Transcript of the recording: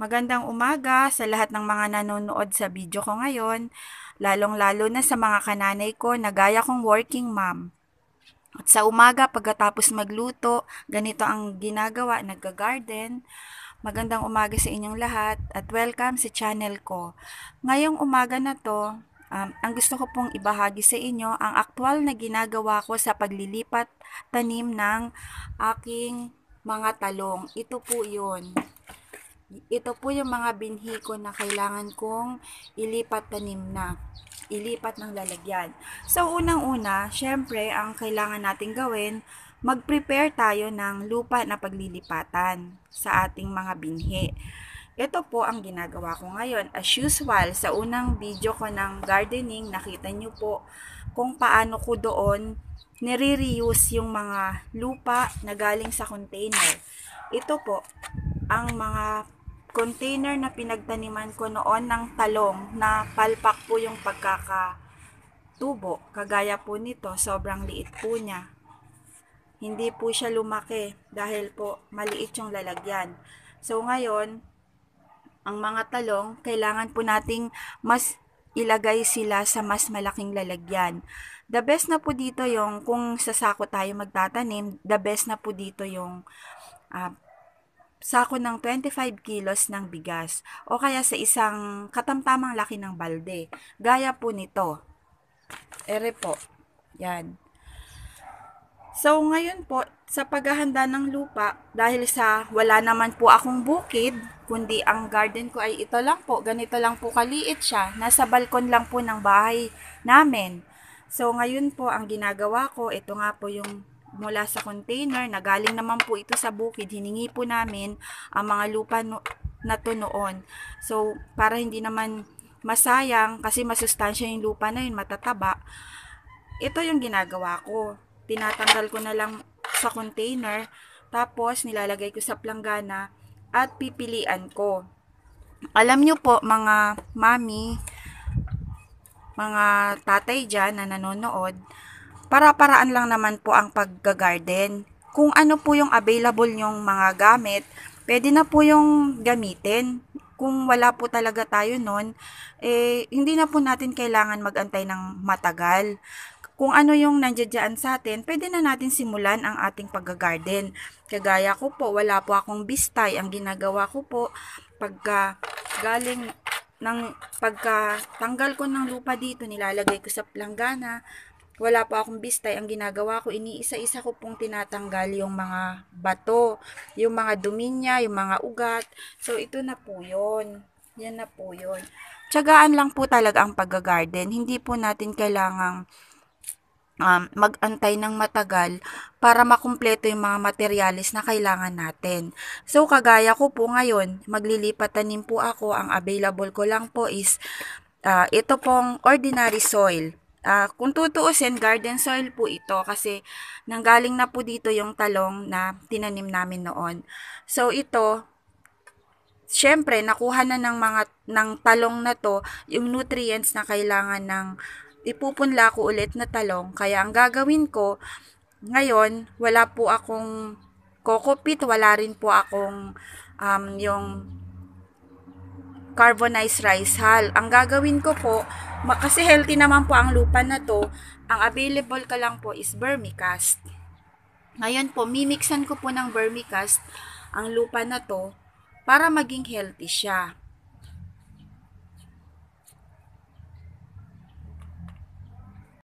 Magandang umaga sa lahat ng mga nanonood sa video ko ngayon, lalong-lalo na sa mga kananay ko na gaya kong working mom. At sa umaga pagkatapos magluto, ganito ang ginagawa, nagka-garden, Magandang umaga sa inyong lahat at welcome sa channel ko. Ngayong umaga na to, um, ang gusto ko pong ibahagi sa inyo ang aktwal na ginagawa ko sa paglilipat tanim ng aking mga talong. Ito po yun. Ito po yung mga binhi ko na kailangan kong ilipat tanim na ilipat ng lalagyan. So, unang-una, syempre, ang kailangan natin gawin mag-prepare tayo ng lupa na paglilipatan sa ating mga binhi. Ito po ang ginagawa ko ngayon. As usual, sa unang video ko ng gardening, nakita nyo po kung paano ko doon nire-reuse yung mga lupa na galing sa container. Ito po ang mga container na pinagtaniman ko noon ng talong na palpak po yung pagkakatubo. Kagaya po nito, sobrang liit po niya hindi po siya lumaki dahil po maliit yung lalagyan. So ngayon, ang mga talong, kailangan po nating mas ilagay sila sa mas malaking lalagyan. The best na po dito yung kung sasako tayo magtatanim, the best na po dito yung uh, sako ng 25 kilos ng bigas o kaya sa isang katamtamang laki ng balde. Gaya po nito. Ere po. Yan. So ngayon po, sa paghahanda ng lupa, dahil sa wala naman po akong bukid, kundi ang garden ko ay ito lang po, ganito lang po kaliit siya, nasa balkon lang po ng bahay namin. So ngayon po, ang ginagawa ko, ito nga po yung mula sa container, nagaling naman po ito sa bukid, hiningi po namin ang mga lupa no na to noon. So para hindi naman masayang kasi masustansya yung lupa na yun, matataba, ito yung ginagawa ko tinatanggal ko na lang sa container. Tapos, nilalagay ko sa planggana at pipilian ko. Alam nyo po, mga mami, mga tatay dyan na nanonood, para-paraan lang naman po ang pagga-garden. Kung ano po yung available nyong mga gamit, pwede na po yung gamitin. Kung wala po talaga tayo nun, eh, hindi na po natin kailangan magantay ng matagal kung ano yung nandiyan sa atin, pwede na natin simulan ang ating pagga-garden. Kagaya ko po, wala po akong bistay. Ang ginagawa ko po, pagka galing ng pagka tanggal ko ng lupa dito, nilalagay ko sa planggana, wala po akong bistay. Ang ginagawa ko, iniisa-isa ko pong tinatanggal yung mga bato, yung mga duminya, yung mga ugat. So, ito na po yun. Yan na po yun. Tsagaan lang po talaga ang pag-garden. Hindi po natin kailangang um, magantay ng matagal para makumpleto yung mga materyales na kailangan natin. So, kagaya ko po ngayon, maglilipat tanim po ako. Ang available ko lang po is uh, ito pong ordinary soil. Uh, kung tutuusin, garden soil po ito kasi nanggaling na po dito yung talong na tinanim namin noon. So, ito, syempre, nakuha na ng mga ng talong na to yung nutrients na kailangan ng ipupunla ko ulit na talong. Kaya ang gagawin ko, ngayon, wala po akong kokopit, wala rin po akong um, yung carbonized rice hull. Ang gagawin ko po, kasi healthy naman po ang lupa na to, ang available ka lang po is vermicast. Ngayon po, mimixan ko po ng vermicast ang lupa na to para maging healthy siya.